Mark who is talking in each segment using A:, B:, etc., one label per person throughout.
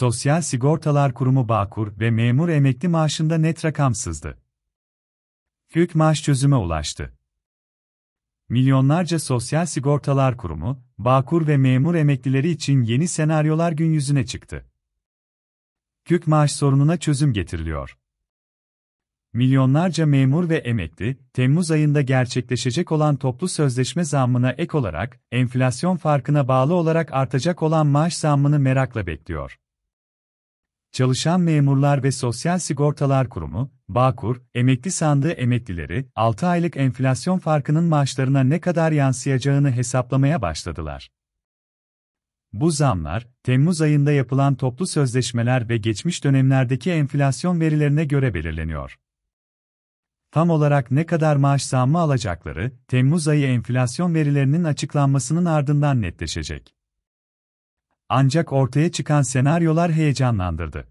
A: Sosyal Sigortalar Kurumu Bağkur ve memur emekli maaşında net rakamsızdı. Kök maaş çözüme ulaştı. Milyonlarca Sosyal Sigortalar Kurumu, Bağkur ve memur emeklileri için yeni senaryolar gün yüzüne çıktı. Kök maaş sorununa çözüm getiriliyor. Milyonlarca memur ve emekli, Temmuz ayında gerçekleşecek olan toplu sözleşme zammına ek olarak, enflasyon farkına bağlı olarak artacak olan maaş zammını merakla bekliyor. Çalışan Memurlar ve Sosyal Sigortalar Kurumu, Bağkur, emekli sandığı emeklileri, 6 aylık enflasyon farkının maaşlarına ne kadar yansıyacağını hesaplamaya başladılar. Bu zamlar, Temmuz ayında yapılan toplu sözleşmeler ve geçmiş dönemlerdeki enflasyon verilerine göre belirleniyor. Tam olarak ne kadar maaş zammı alacakları, Temmuz ayı enflasyon verilerinin açıklanmasının ardından netleşecek. Ancak ortaya çıkan senaryolar heyecanlandırdı.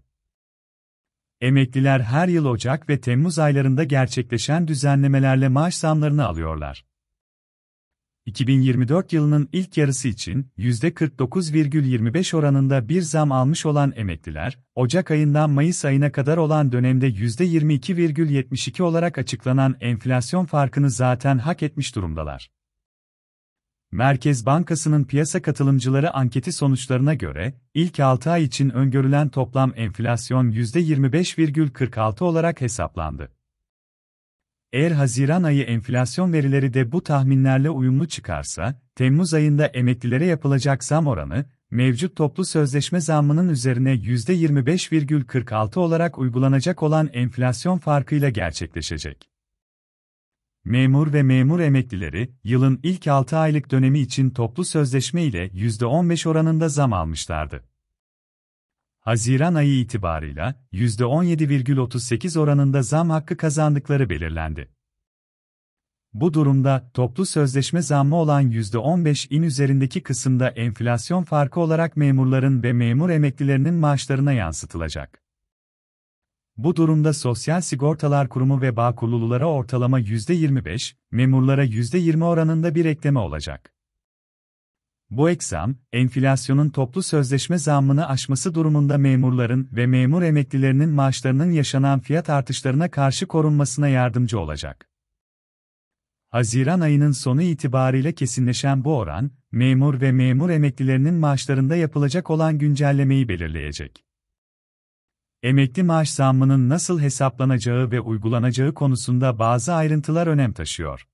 A: Emekliler her yıl Ocak ve Temmuz aylarında gerçekleşen düzenlemelerle maaş zamlarını alıyorlar. 2024 yılının ilk yarısı için %49,25 oranında bir zam almış olan emekliler, Ocak ayından Mayıs ayına kadar olan dönemde %22,72 olarak açıklanan enflasyon farkını zaten hak etmiş durumdalar. Merkez Bankası'nın piyasa katılımcıları anketi sonuçlarına göre, ilk 6 ay için öngörülen toplam enflasyon %25,46 olarak hesaplandı. Eğer Haziran ayı enflasyon verileri de bu tahminlerle uyumlu çıkarsa, Temmuz ayında emeklilere yapılacak zam oranı, mevcut toplu sözleşme zammının üzerine %25,46 olarak uygulanacak olan enflasyon farkıyla gerçekleşecek. Memur ve memur emeklileri, yılın ilk 6 aylık dönemi için toplu sözleşme ile %15 oranında zam almışlardı. Haziran ayı itibarıyla %17,38 oranında zam hakkı kazandıkları belirlendi. Bu durumda toplu sözleşme zammı olan %15 in üzerindeki kısımda enflasyon farkı olarak memurların ve memur emeklilerinin maaşlarına yansıtılacak. Bu durumda Sosyal Sigortalar Kurumu ve Bağkurlulara ortalama %25, memurlara %20 oranında bir ekleme olacak. Bu eksam, enflasyonun toplu sözleşme zammını aşması durumunda memurların ve memur emeklilerinin maaşlarının yaşanan fiyat artışlarına karşı korunmasına yardımcı olacak. Haziran ayının sonu itibariyle kesinleşen bu oran, memur ve memur emeklilerinin maaşlarında yapılacak olan güncellemeyi belirleyecek. Emekli maaş zammının nasıl hesaplanacağı ve uygulanacağı konusunda bazı ayrıntılar önem taşıyor.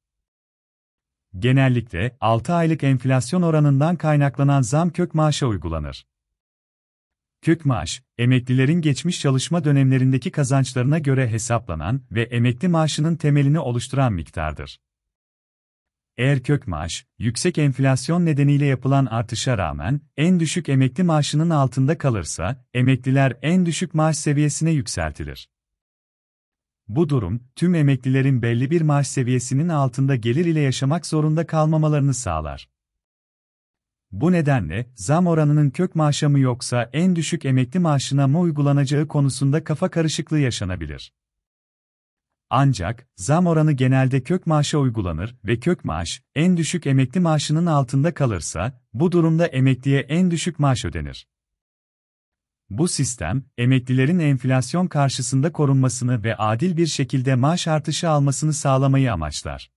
A: Genellikle 6 aylık enflasyon oranından kaynaklanan zam kök maaşa uygulanır. Kök maaş, emeklilerin geçmiş çalışma dönemlerindeki kazançlarına göre hesaplanan ve emekli maaşının temelini oluşturan miktardır. Eğer kök maaş, yüksek enflasyon nedeniyle yapılan artışa rağmen en düşük emekli maaşının altında kalırsa, emekliler en düşük maaş seviyesine yükseltilir. Bu durum, tüm emeklilerin belli bir maaş seviyesinin altında gelir ile yaşamak zorunda kalmamalarını sağlar. Bu nedenle, zam oranının kök maaşa mı yoksa en düşük emekli maaşına mı uygulanacağı konusunda kafa karışıklığı yaşanabilir. Ancak, zam oranı genelde kök maaşa uygulanır ve kök maaş, en düşük emekli maaşının altında kalırsa, bu durumda emekliye en düşük maaş ödenir. Bu sistem, emeklilerin enflasyon karşısında korunmasını ve adil bir şekilde maaş artışı almasını sağlamayı amaçlar.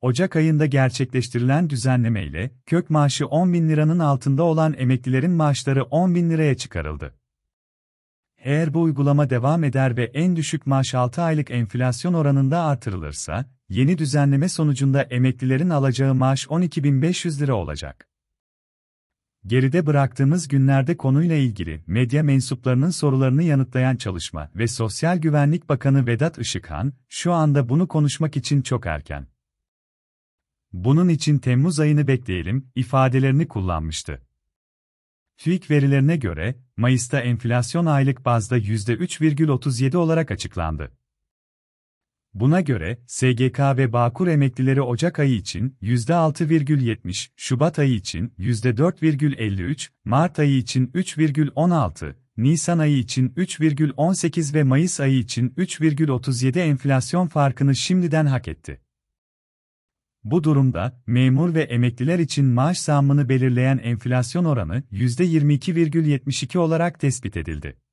A: Ocak ayında gerçekleştirilen düzenleme ile, kök maaşı 10 bin liranın altında olan emeklilerin maaşları 10 bin liraya çıkarıldı. Eğer bu uygulama devam eder ve en düşük maaş 6 aylık enflasyon oranında artırılırsa, yeni düzenleme sonucunda emeklilerin alacağı maaş 12.500 lira olacak. Geride bıraktığımız günlerde konuyla ilgili medya mensuplarının sorularını yanıtlayan çalışma ve Sosyal Güvenlik Bakanı Vedat Işıkhan, şu anda bunu konuşmak için çok erken. Bunun için Temmuz ayını bekleyelim ifadelerini kullanmıştı. TÜİK verilerine göre, Mayıs'ta enflasyon aylık bazda %3,37 olarak açıklandı. Buna göre, SGK ve Bağkur emeklileri Ocak ayı için %6,70, Şubat ayı için %4,53, Mart ayı için 3,16, Nisan ayı için 3,18 ve Mayıs ayı için 3,37 enflasyon farkını şimdiden hak etti. Bu durumda, memur ve emekliler için maaş zammını belirleyen enflasyon oranı %22,72 olarak tespit edildi.